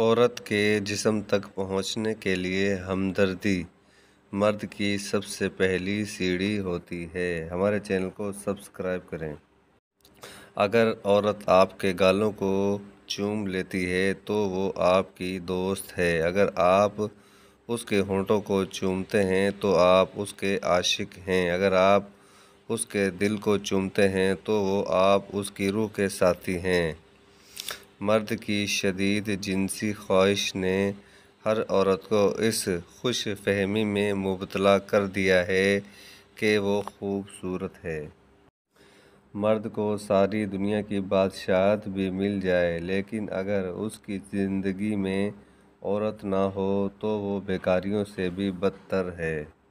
औरत के जिसम तक पहुँचने के लिए हमदर्दी मर्द की सबसे पहली सीढ़ी होती है हमारे चैनल को सब्सक्राइब करें अगर औरत आपके गालों को चूम लेती है तो वो आपकी दोस्त है अगर आप उसके होंठों को चूमते हैं तो आप उसके आशिक हैं अगर आप उसके दिल को चूमते हैं तो वो आप उसकी रूह के साथी हैं मर्द की शदीद जिनसी ख्वाहिश ने हर औरत को इस खुश फहमी में मुबतला कर दिया है कि वो खूबसूरत है मर्द को सारी दुनिया की बादशाहत भी मिल जाए लेकिन अगर उसकी ज़िंदगी में औरत ना हो तो वो बेकारियों से भी बदतर है